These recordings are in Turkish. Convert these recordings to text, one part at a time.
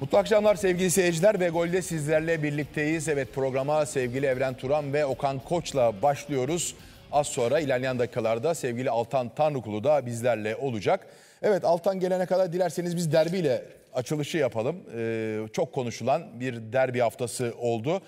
Mutlu akşamlar sevgili seyirciler ve golde sizlerle birlikteyiz. Evet programa sevgili Evren Turan ve Okan Koç'la başlıyoruz. Az sonra ilerleyen dakikalarda sevgili Altan Tanrıkulu da bizlerle olacak. Evet Altan gelene kadar dilerseniz biz derbiyle açılışı yapalım. Ee, çok konuşulan bir derbi haftası oldu.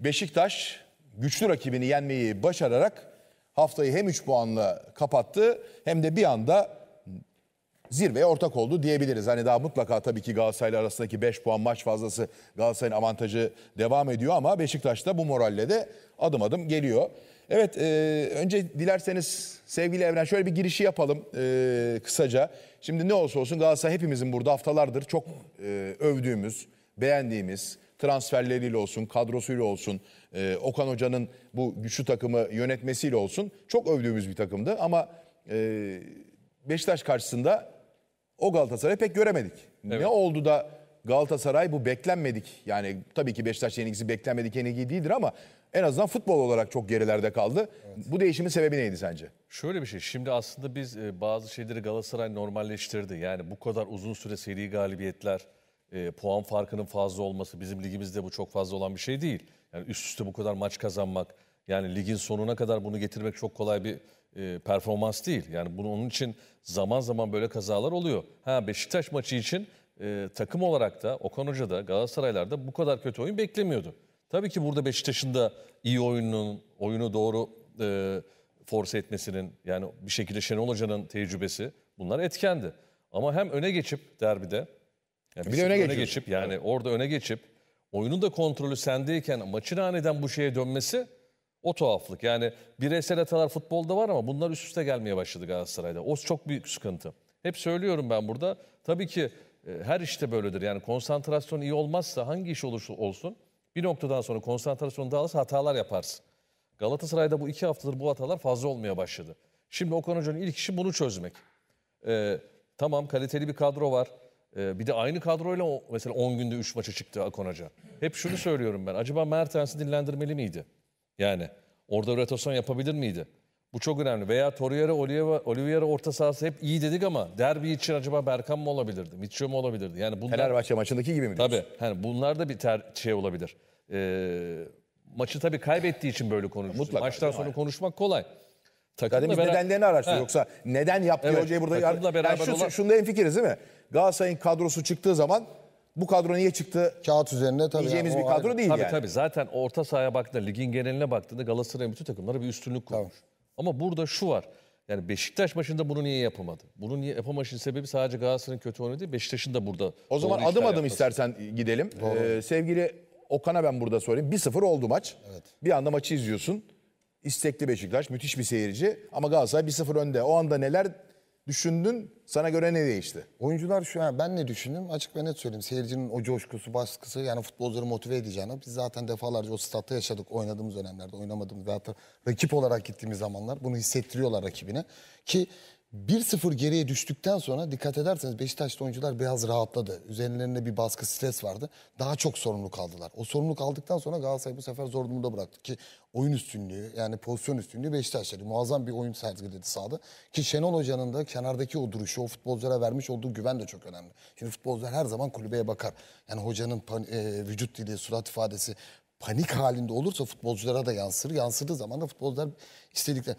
Beşiktaş güçlü rakibini yenmeyi başararak haftayı hem 3 puanla kapattı hem de bir anda zirveye ortak oldu diyebiliriz. Hani daha mutlaka tabii ki Galatasaray'la arasındaki 5 puan maç fazlası Galatasaray'ın avantajı devam ediyor ama Beşiktaş da bu moralle de adım adım geliyor. Evet e, önce dilerseniz sevgili Evren şöyle bir girişi yapalım e, kısaca. Şimdi ne olsa olsun Galatasaray hepimizin burada haftalardır çok e, övdüğümüz, beğendiğimiz transferleriyle olsun, kadrosuyla olsun, e, Okan Hoca'nın bu güçlü takımı yönetmesiyle olsun çok övdüğümüz bir takımdı. Ama e, Beşiktaş karşısında o Galatasaray'ı pek göremedik. Evet. Ne oldu da Galatasaray bu beklenmedik. Yani tabii ki Beşiktaş yenilgisi beklenmedik yenilgi değildir ama en azından futbol olarak çok gerilerde kaldı. Evet. Bu değişimin sebebi neydi sence? Şöyle bir şey. Şimdi aslında biz e, bazı şeyleri Galatasaray normalleştirdi. Yani bu kadar uzun süre seri galibiyetler, e, puan farkının fazla olması bizim ligimizde bu çok fazla olan bir şey değil. Yani üst üste bu kadar maç kazanmak, yani ligin sonuna kadar bunu getirmek çok kolay bir e, performans değil. Yani bunu onun için zaman zaman böyle kazalar oluyor. Ha Beşiktaş maçı için e, takım olarak da Okan Hoca da Galatasaraylar'da bu kadar kötü oyun beklemiyordu. Tabii ki burada Beşiktaş'ın da iyi oyunun oyunu doğru e, force etmesinin yani bir şekilde Şenol Hoca'nın tecrübesi bunlar etkendi. Ama hem öne geçip derbide yani bir de öne, öne geçip yani evet. orada öne geçip oyunun da kontrolü sendeyken maçın aniden bu şeye dönmesi o tuhaflık yani bireysel hatalar futbolda var ama bunlar üst üste gelmeye başladı Galatasaray'da. O çok büyük sıkıntı. Hep söylüyorum ben burada. Tabii ki e, her işte böyledir. Yani konsantrasyon iyi olmazsa hangi iş olursa olsun bir noktadan sonra konsantrasyon dağılırsa hatalar yaparsın. Galatasaray'da bu iki haftadır bu hatalar fazla olmaya başladı. Şimdi Okan Hoca'nın ilk işi bunu çözmek. Ee, tamam kaliteli bir kadro var. Ee, bir de aynı kadroyla mesela 10 günde 3 maça çıktı Okan Hoca. Hep şunu söylüyorum ben. Acaba Mertens'i dinlendirmeli miydi? Yani orada rotasyon yapabilir miydi? Bu çok önemli. Veya Torreira, Oliveira orta sahası hep iyi dedik ama derbi için acaba Berkan mı olabilirdi? Mitchell mi olabilirdi? Yani bunlar, Fenerbahçe maçındaki gibi mi diyorsun? Tabii. Yani bunlar da bir ter, şey olabilir. Ee, maçı tabii kaybettiği için böyle konuşuyoruz. Maçtan sonra konuşmak kolay. Takımla Zaten biz beraber... nedenlerini araştırıyor. Yoksa neden yaptı evet, hocayı burada... Takımla beraber yani şu, olan... Şunda en fikiriz değil mi? Galatasaray'ın kadrosu çıktığı zaman bu kadro niye çıktı? Kağıt üzerinde tabii. Diyeceğimiz yani, bir kadro ayrı. değil tabii, yani. Tabii zaten orta sahaya baktığında, ligin geneline baktığında Galatasaray'ın bütün takımlara bir üstünlük kurmuş. Tamam. Ama burada şu var. Yani Beşiktaş maçında bunu niye yapamadı? Bunu niye yapamayışın sebebi sadece Galatasaray'ın kötü oynadığı değil, Beşiktaş'ın da burada. O zaman adım adım yapması. istersen gidelim. Ee, sevgili Okan'a ben burada sorayım. 1-0 oldu maç. Evet. Bir anda maçı izliyorsun. İstekli Beşiktaş, müthiş bir seyirci. Ama Galatasaray 1-0 önde. O anda neler düşündün? Sana göre ne değişti? Oyuncular şu an ben ne düşündüm? Açık ve net söyleyeyim. Seyircinin o coşkusu, baskısı yani futbolcuları motive edeceğine biz zaten defalarca o statta yaşadık. Oynadığımız dönemlerde, oynamadığımız ve hatta rakip olarak gittiğimiz zamanlar bunu hissettiriyorlar rakibine. Ki 1-0 geriye düştükten sonra dikkat ederseniz Beşiktaşlı oyuncular biraz rahatladı. Üzerlerinde bir baskı stres vardı. Daha çok sorumluluk aldılar. O sorumluluk aldıktan sonra Galatasaray bu sefer zor durumda bıraktı ki oyun üstünlüğü yani pozisyon üstünlüğü Beşiktaş'taydı. Muazzam bir oyun sergiledi sahada. Ki Şenol Hoca'nın da kenardaki o duruşu, o futbolculara vermiş olduğu güven de çok önemli. Şimdi futbolcular her zaman kulübeye bakar. Yani hocanın e, vücut dili, surat ifadesi panik halinde olursa futbolculara da yansır. Yansıdığı zaman da futbolcular istedikleri.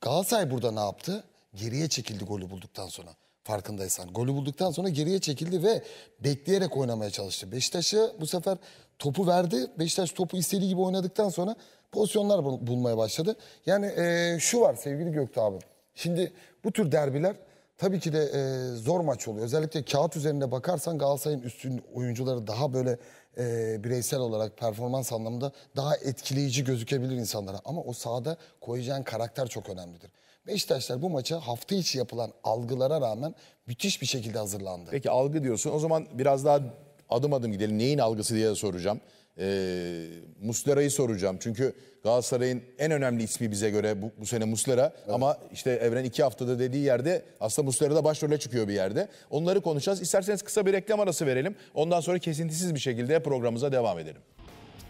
Galatasaray burada ne yaptı? geriye çekildi golü bulduktan sonra. Farkındaysan. Golü bulduktan sonra geriye çekildi ve bekleyerek oynamaya çalıştı. Beşiktaş'a bu sefer topu verdi. Beşiktaş topu istediği gibi oynadıktan sonra pozisyonlar bul bulmaya başladı. Yani e, şu var sevgili Göktuğ abi. Şimdi bu tür derbiler tabii ki de e, zor maç oluyor. Özellikle kağıt üzerinde bakarsan Galatasaray'ın üstün oyuncuları daha böyle e, bireysel olarak performans anlamında daha etkileyici gözükebilir insanlara. Ama o sahada koyacağın karakter çok önemlidir. Beşiktaşlar bu maça hafta içi yapılan algılara rağmen müthiş bir şekilde hazırlandı. Peki algı diyorsun. O zaman biraz daha adım adım gidelim. Neyin algısı diye soracağım. Ee, Muslera'yı soracağım. Çünkü Galatasaray'ın en önemli ismi bize göre bu, bu sene Muslera. Evet. Ama işte Evren iki haftada dediği yerde aslında Muslera da başrole çıkıyor bir yerde. Onları konuşacağız. İsterseniz kısa bir reklam arası verelim. Ondan sonra kesintisiz bir şekilde programımıza devam edelim.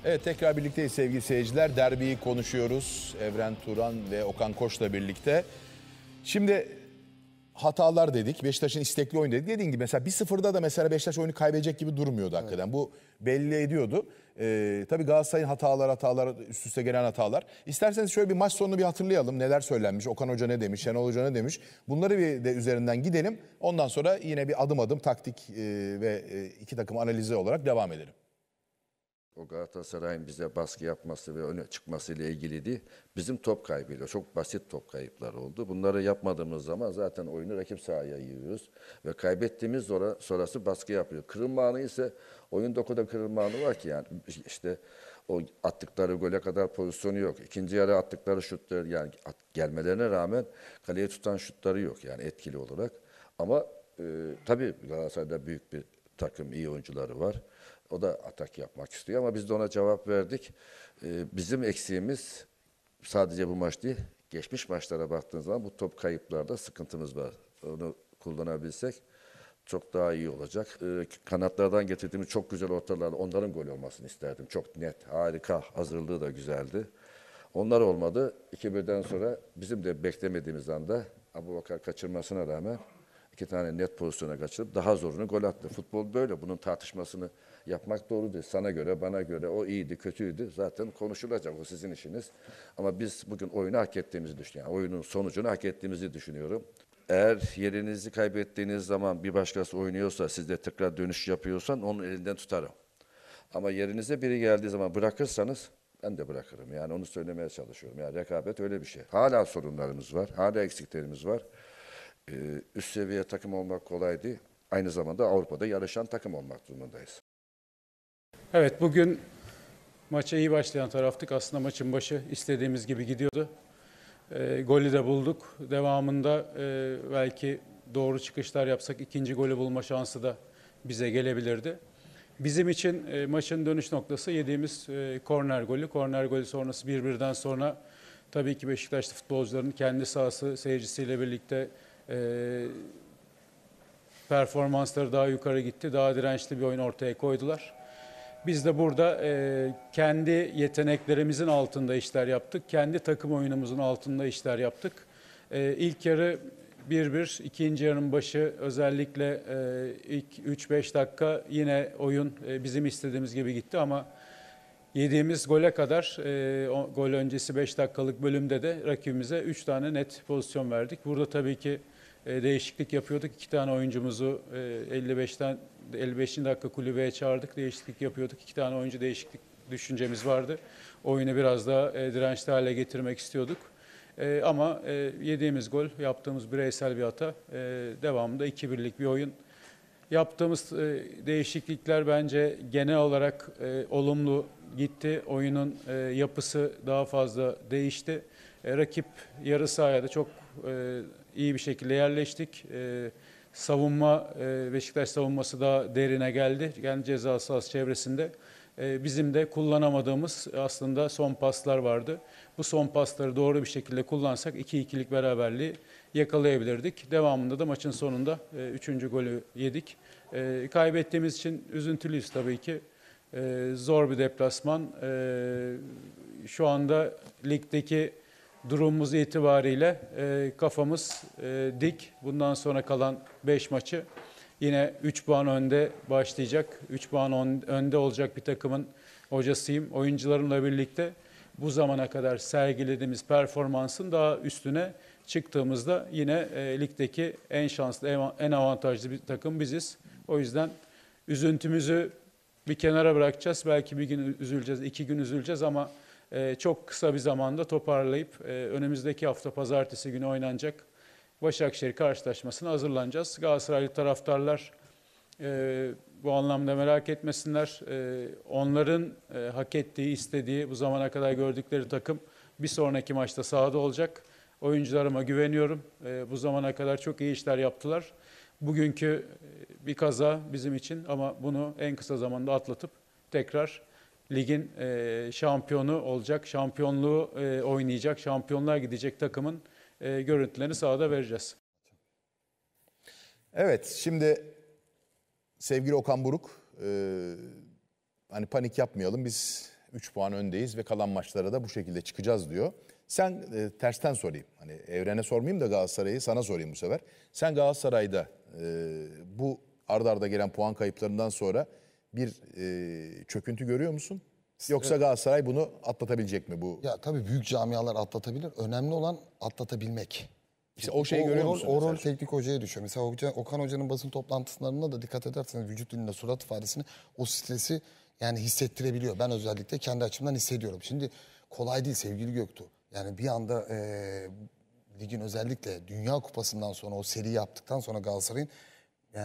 Evet tekrar birlikteyiz sevgili seyirciler. Derbiyi konuşuyoruz. Evren Turan ve Okan Koç'la birlikte. Şimdi hatalar dedik. Beşiktaş'ın istekli oyunu dedik. Dediğim gibi mesela 1-0'da da mesela Beşiktaş oyunu kaybedecek gibi durmuyordu hakikaten. Evet. Bu belli ediyordu. Ee, tabii Galatasaray'ın hatalar hatalar üst üste gelen hatalar. İsterseniz şöyle bir maç sonunu bir hatırlayalım. Neler söylenmiş, Okan Hoca ne demiş, Şenol Hoca ne demiş. Bunları bir de üzerinden gidelim. Ondan sonra yine bir adım adım taktik e, ve e, iki takım analizi olarak devam edelim o Galatasaray'ın bize baskı yapması ve öne çıkması ile ilgiliydi. Bizim top kaybıyla çok basit top kayıpları oldu. Bunları yapmadığımız zaman zaten oyunu rakip sahaya yiyoruz ve kaybettiğimiz zora sonrası baskı yapıyor. Kırılma anı ise oyunda o kadar kırılma anı var ki yani işte o attıkları gole kadar pozisyonu yok. İkinci yarı attıkları şutları yani at, gelmelerine rağmen kaleye tutan şutları yok yani etkili olarak. Ama e, tabii Galatasaray'da büyük bir takım iyi oyuncuları var. O da atak yapmak istiyor ama biz de ona cevap verdik. Ee, bizim eksiğimiz sadece bu maç değil. Geçmiş maçlara baktığınız zaman bu top kayıplarda sıkıntımız var. Onu kullanabilsek çok daha iyi olacak. Ee, kanatlardan getirdiğimiz çok güzel ortalarla onların gol olmasını isterdim. Çok net, harika, hazırlığı da güzeldi. Onlar olmadı. 2-1'den sonra bizim de beklemediğimiz anda Abu Bakar kaçırmasına rağmen iki tane net pozisyona kaçırıp daha zorunu gol attı. Futbol böyle. Bunun tartışmasını yapmak doğru değil. Sana göre, bana göre, o iyiydi, kötüydü zaten konuşulacak. O sizin işiniz. Ama biz bugün oyunu hak ettiğimizi düşünüyorum. Yani oyunun sonucunu hak ettiğimizi düşünüyorum. Eğer yerinizi kaybettiğiniz zaman bir başkası oynuyorsa, siz de tekrar dönüş yapıyorsan onun elinden tutarım. Ama yerinize biri geldiği zaman bırakırsanız ben de bırakırım. Yani onu söylemeye çalışıyorum. Yani rekabet öyle bir şey. Hala sorunlarımız var, hala eksiklerimiz var. Ee, üst seviye takım olmak kolaydı. Aynı zamanda Avrupa'da yarışan takım olmak durumundayız. Evet bugün maça iyi başlayan taraftık. Aslında maçın başı istediğimiz gibi gidiyordu. E, golü de bulduk. Devamında e, belki doğru çıkışlar yapsak ikinci golü bulma şansı da bize gelebilirdi. Bizim için e, maçın dönüş noktası yediğimiz e, korner golü. Korner golü sonrası bir sonra tabii ki Beşiktaşlı futbolcuların kendi sahası seyircisiyle birlikte e, performansları daha yukarı gitti. Daha dirençli bir oyun ortaya koydular. Biz de burada e, kendi yeteneklerimizin altında işler yaptık. Kendi takım oyunumuzun altında işler yaptık. E, ilk yarı 1-1, ikinci yarının başı özellikle e, ilk 3-5 dakika yine oyun e, bizim istediğimiz gibi gitti ama yediğimiz gole kadar e, o, gol öncesi 5 dakikalık bölümde de rakibimize 3 tane net pozisyon verdik. Burada tabii ki e, değişiklik yapıyorduk. İki tane oyuncumuzu 55'ten e, 55. dakika kulübeye çağırdık. Değişiklik yapıyorduk. İki tane oyuncu değişiklik düşüncemiz vardı. Oyunu biraz daha e, dirençli hale getirmek istiyorduk. ama yediğimiz gol, yaptığımız bireysel bir hata, devamında 2-1'lik bir oyun. Yaptığımız değişiklikler bence genel olarak olumlu gitti. Oyunun yapısı daha fazla değişti. rakip yarı sahaya da çok iyi bir şekilde yerleştik. E, savunma, e, Beşiktaş savunması da derine geldi. Yani ceza sahası çevresinde. E, bizim de kullanamadığımız aslında son paslar vardı. Bu son pasları doğru bir şekilde kullansak 2-2'lik beraberliği yakalayabilirdik. Devamında da maçın sonunda 3. E, golü yedik. E, kaybettiğimiz için üzüntülüyüz tabii ki. E, zor bir deplasman. E, şu anda ligdeki durumumuz itibariyle e, kafamız e, dik. Bundan sonra kalan 5 maçı yine 3 puan önde başlayacak. 3 puan on, önde olacak bir takımın hocasıyım. Oyuncularımla birlikte bu zamana kadar sergilediğimiz performansın daha üstüne çıktığımızda yine e, ligdeki en şanslı, en avantajlı bir takım biziz. O yüzden üzüntümüzü bir kenara bırakacağız. Belki bir gün üzüleceğiz, iki gün üzüleceğiz ama ee, çok kısa bir zamanda toparlayıp e, önümüzdeki hafta pazartesi günü oynanacak Başakşehir karşılaşmasına hazırlanacağız. Galatasaraylı taraftarlar e, bu anlamda merak etmesinler. E, onların hak ettiği, istediği, bu zamana kadar gördükleri takım bir sonraki maçta sahada olacak. Oyuncularıma güveniyorum. Bu zamana kadar çok iyi işler yaptılar. Bugünkü bir kaza bizim için ama bunu en kısa zamanda atlatıp tekrar ligin e, şampiyonu olacak, şampiyonluğu e, oynayacak, şampiyonlar gidecek takımın e, görüntülerini sahada vereceğiz. Evet, şimdi sevgili Okan Buruk, e, hani panik yapmayalım biz 3 puan öndeyiz ve kalan maçlara da bu şekilde çıkacağız diyor. Sen e, tersten sorayım. Hani Evren'e sormayayım da Galatasaray'ı sana sorayım bu sefer. Sen Galatasaray'da e, bu ardarda arda gelen puan kayıplarından sonra bir e, çöküntü görüyor musun? Yoksa e- Galatasaray bunu atlatabilecek mi bu? Ya tabii büyük camialar atlatabilir. Önemli olan atlatabilmek. İşte o şeyi görüyor o, musun? O rol mesela? teknik hocaya düşüyor. Mesela Hoca, Okan Hoca'nın basın toplantılarında da dikkat ederseniz vücut dilinde, surat ifadesini o stresi yani hissettirebiliyor. Ben özellikle kendi açımdan hissediyorum. Şimdi kolay değil sevgili Göktuğ. Yani bir anda e, ligin özellikle Dünya Kupası'ndan sonra o seri yaptıktan sonra Galatasaray'ın e,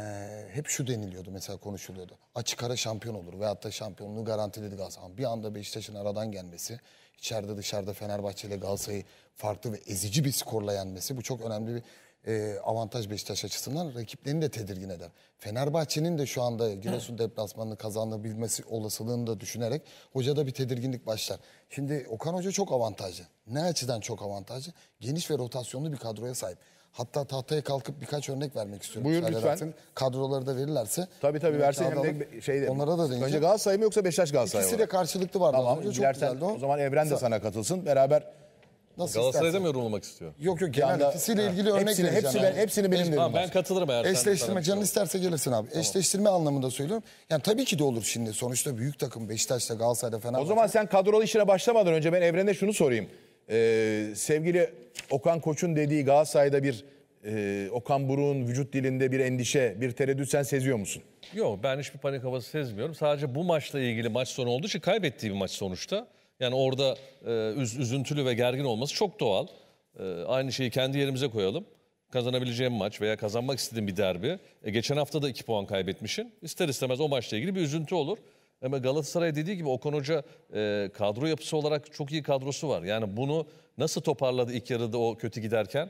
hep şu deniliyordu mesela konuşuluyordu. Açık ara şampiyon olur veyahut da şampiyonluğu garantiledi Galatasaray. Bir anda Beşiktaş'ın aradan gelmesi, içeride dışarıda Fenerbahçe ile Galatasaray'ı farklı ve ezici bir skorla yenmesi bu çok önemli bir e, avantaj Beşiktaş açısından rakiplerini de tedirgin eder. Fenerbahçe'nin de şu anda Giresun deplasmanını kazanabilmesi olasılığını da düşünerek hocada bir tedirginlik başlar. Şimdi Okan Hoca çok avantajlı. Ne açıdan çok avantajlı? Geniş ve rotasyonlu bir kadroya sahip. Hatta tahtaya kalkıp birkaç örnek vermek istiyorum. Buyur lütfen. Kadroları da verirlerse. Tabii tabii versin. Hem de şeyde, onlara da değineceğim. Önce Galatasaray mı yoksa Beşiktaş Galatasaray mı? İkisi de karşılıklı vardı. Tamam. çok Dilersen, güzeldi o. O zaman Evren de sana katılsın. Beraber Nasıl Galatasaray'da mı yorumlamak istiyor? Yok yok genel Yanda, ikisiyle ilgili hepsini, örnek hepsini, vereceğim. Hepsini, yani. hepsini benim derim. Ben katılırım eğer. Eşleştirme canın isterse gelirsin abi. Tamam. Eşleştirme anlamında söylüyorum. Yani tabii ki de olur şimdi. Sonuçta büyük takım Beşiktaş'ta Galatasaray'da falan. O zaman sen kadrolu işine başlamadan önce ben Evren'e şunu sorayım. Ee, sevgili Okan Koç'un dediği Galatasaray'da bir e, Okan Buruk'un vücut dilinde bir endişe, bir tereddüt sen seziyor musun? Yok ben hiçbir panik havası sezmiyorum. Sadece bu maçla ilgili maç sonu olduğu için kaybettiği bir maç sonuçta. Yani orada e, üz, üzüntülü ve gergin olması çok doğal. E, aynı şeyi kendi yerimize koyalım. Kazanabileceğim maç veya kazanmak istediğim bir derbi. E, geçen hafta da 2 puan kaybetmişin. İster istemez o maçla ilgili bir üzüntü olur. Ama Galatasaray dediği gibi Okan Hoca e, kadro yapısı olarak çok iyi kadrosu var. Yani bunu nasıl toparladı ilk yarıda o kötü giderken?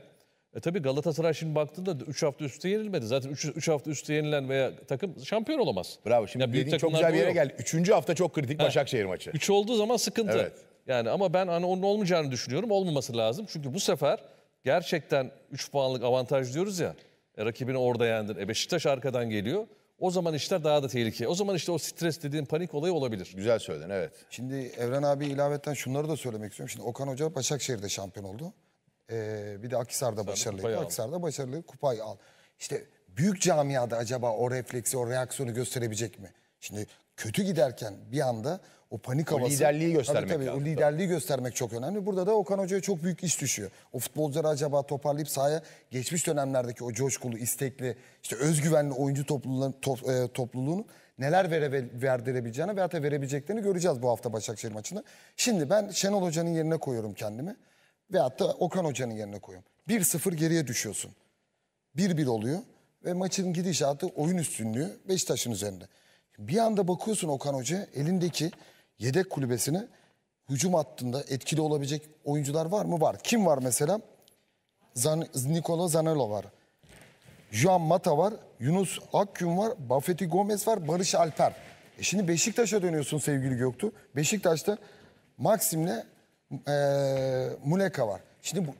E tabii Galatasaray şimdi baktığında 3 hafta üstü yenilmedi. Zaten 3 hafta üstü yenilen veya takım şampiyon olamaz. Bravo. Şimdi ya büyük çok güzel bir yere geldi. 3. hafta çok kritik ha. Başakşehir maçı. 3 olduğu zaman sıkıntı. Evet. Yani ama ben hani onun olmayacağını düşünüyorum. Olmaması lazım. Çünkü bu sefer gerçekten 3 puanlık avantaj diyoruz ya. E, rakibini orada yendin. E Beşiktaş arkadan geliyor. O zaman işler daha da tehlikeli. O zaman işte o stres dediğin panik olayı olabilir. Güzel söyledin evet. Şimdi Evren abi ilaveten şunları da söylemek istiyorum. Şimdi Okan Hoca Başakşehir'de şampiyon oldu. Ee, bir de Akisar'da başarılıydı. Akisar'da başarılı kupayı al. İşte büyük camiada acaba o refleksi, o reaksiyonu gösterebilecek mi? Şimdi kötü giderken bir anda o panik o liderliği göstermek tabii, tabii, lazım. O liderliği göstermek çok önemli. Burada da Okan Hoca'ya çok büyük iş düşüyor. O futbolcuları acaba toparlayıp sahaya geçmiş dönemlerdeki o coşkulu, istekli, işte özgüvenli oyuncu topluluğun, top, e, topluluğunu neler vere, verdirebileceğini veya da verebileceklerini göreceğiz bu hafta Başakşehir maçında. Şimdi ben Şenol Hoca'nın yerine koyuyorum kendimi. Veyahut da Okan Hoca'nın yerine koyuyorum. 1-0 geriye düşüyorsun. 1-1 oluyor ve maçın gidişatı oyun üstünlüğü Beşiktaş'ın üzerinde. Bir anda bakıyorsun Okan Hoca elindeki yedek kulübesine hücum hattında etkili olabilecek oyuncular var mı? Var. Kim var mesela? Zan Nikola Zanello var. Juan Mata var. Yunus Akgün var. Buffetti Gomez var. Barış Alper. E şimdi Beşiktaş'a dönüyorsun sevgili Göktuğ. Beşiktaş'ta Maxim'le e, Muleka var. Şimdi bu,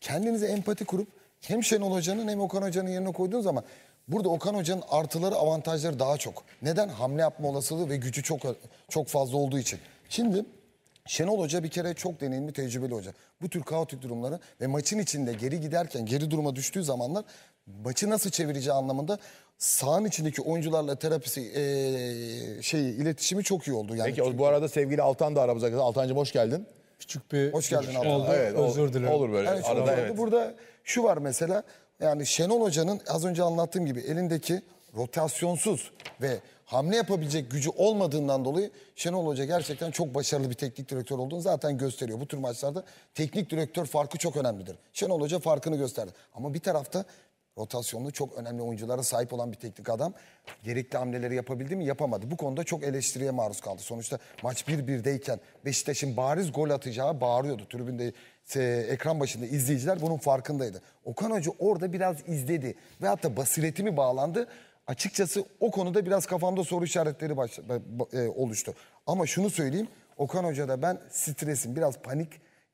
kendinize empati kurup hem Şenol Hoca'nın hem Okan Hoca'nın yerine koyduğun zaman Burada Okan Hoca'nın artıları avantajları daha çok. Neden? Hamle yapma olasılığı ve gücü çok çok fazla olduğu için. Şimdi Şenol Hoca bir kere çok deneyimli, tecrübeli hoca. Bu tür kaotik durumları ve maçın içinde geri giderken, geri duruma düştüğü zamanlar maçı nasıl çevireceği anlamında sahanın içindeki oyuncularla terapisi e, şeyi iletişimi çok iyi oldu. Yani Peki çünkü... bu arada sevgili Altan da aramıza geldi. Altancığım hoş geldin. Küçük bir... Hoş geldin Altan. Oldu. Evet, Özür dilerim. Olur böyle. Evet, arada, evet. Burada şu var mesela yani Şenol Hoca'nın az önce anlattığım gibi elindeki rotasyonsuz ve hamle yapabilecek gücü olmadığından dolayı Şenol Hoca gerçekten çok başarılı bir teknik direktör olduğunu zaten gösteriyor. Bu tür maçlarda teknik direktör farkı çok önemlidir. Şenol Hoca farkını gösterdi. Ama bir tarafta rotasyonlu çok önemli oyunculara sahip olan bir teknik adam gerekli hamleleri yapabildi mi? Yapamadı. Bu konuda çok eleştiriye maruz kaldı. Sonuçta maç 1-1'deyken Beşiktaş'ın bariz gol atacağı bağırıyordu. Tribünde ekran başında izleyiciler bunun farkındaydı. Okan Hoca orada biraz izledi ve hatta basiretimi bağlandı? Açıkçası o konuda biraz kafamda soru işaretleri baş, e, oluştu. Ama şunu söyleyeyim Okan Hoca'da ben stresin biraz panik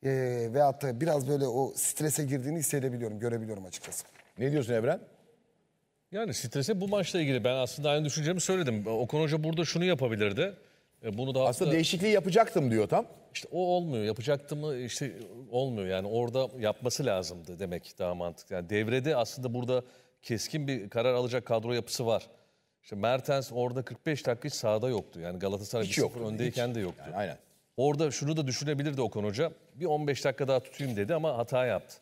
e, ve hatta biraz böyle o strese girdiğini hissedebiliyorum, görebiliyorum açıkçası. Ne diyorsun Evren? Yani strese bu maçla ilgili ben aslında aynı düşüncemi söyledim. Okan Hoca burada şunu yapabilirdi. E, bunu da aslında hafta... değişikliği yapacaktım diyor tam. İşte o olmuyor. Yapacaktı mı işte olmuyor. Yani orada yapması lazımdı demek daha mantıklı. Yani devrede aslında burada keskin bir karar alacak kadro yapısı var. İşte Mertens orada 45 dakika hiç sahada yoktu. Yani Galatasaray 1-0 öndeyken hiç. de yoktu. Yani, aynen. Orada şunu da düşünebilirdi Okan Hoca. Bir 15 dakika daha tutayım dedi ama hata yaptı.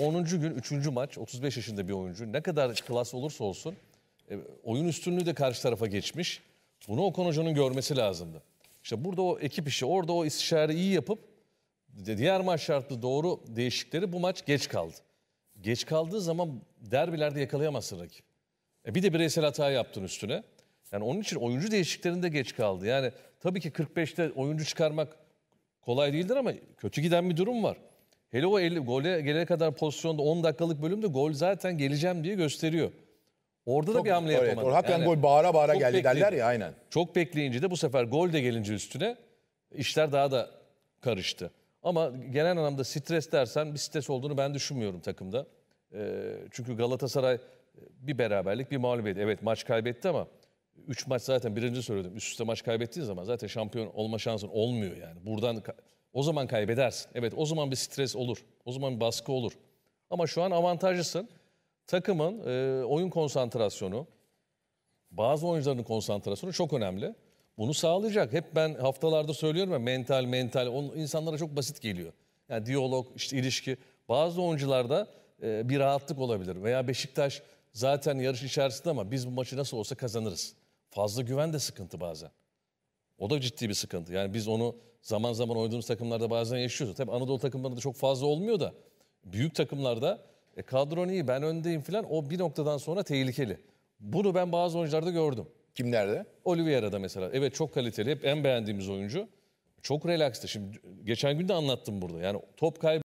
10. gün 3. maç 35 yaşında bir oyuncu. Ne kadar klas olursa olsun e, oyun üstünlüğü de karşı tarafa geçmiş. Bunu Okan Hoca'nın görmesi lazımdı. İşte burada o ekip işi, orada o istişare iyi yapıp diğer maç şartlı doğru değişikleri bu maç geç kaldı. Geç kaldığı zaman derbilerde yakalayamazsın rakip. E bir de bireysel hata yaptın üstüne. Yani onun için oyuncu değişikliklerinde geç kaldı. Yani tabii ki 45'te oyuncu çıkarmak kolay değildir ama kötü giden bir durum var. Hele o 50, gole gelene kadar pozisyonda 10 dakikalık bölümde gol zaten geleceğim diye gösteriyor. Orada da bir hamle evet, yapamadı. Hakikaten yani, gol bağıra bağıra geldi bekleyince, derler ya aynen. Çok bekleyince de bu sefer gol de gelince üstüne işler daha da karıştı. Ama genel anlamda stres dersen bir stres olduğunu ben düşünmüyorum takımda. E, çünkü Galatasaray e, bir beraberlik bir mağlubiyet. Evet maç kaybetti ama 3 maç zaten birinci söyledim. Üst üste maç kaybettiğin zaman zaten şampiyon olma şansın olmuyor yani. Buradan o zaman kaybedersin. Evet o zaman bir stres olur. O zaman bir baskı olur. Ama şu an avantajlısın takımın e, oyun konsantrasyonu, bazı oyuncuların konsantrasyonu çok önemli. Bunu sağlayacak. Hep ben haftalarda söylüyorum ya mental mental. On, insanlara çok basit geliyor. Yani diyalog, işte ilişki. Bazı oyuncularda e, bir rahatlık olabilir. Veya Beşiktaş zaten yarış içerisinde ama biz bu maçı nasıl olsa kazanırız. Fazla güven de sıkıntı bazen. O da ciddi bir sıkıntı. Yani biz onu zaman zaman oynadığımız takımlarda bazen yaşıyoruz. Tabii Anadolu takımlarında çok fazla olmuyor da büyük takımlarda e, kadron iyi ben öndeyim falan o bir noktadan sonra tehlikeli. Bunu ben bazı oyuncularda gördüm. Kimlerde? Oliveira'da mesela. Evet çok kaliteli. Hep en beğendiğimiz oyuncu. Çok relaxtı. Şimdi geçen gün de anlattım burada. Yani top kaybı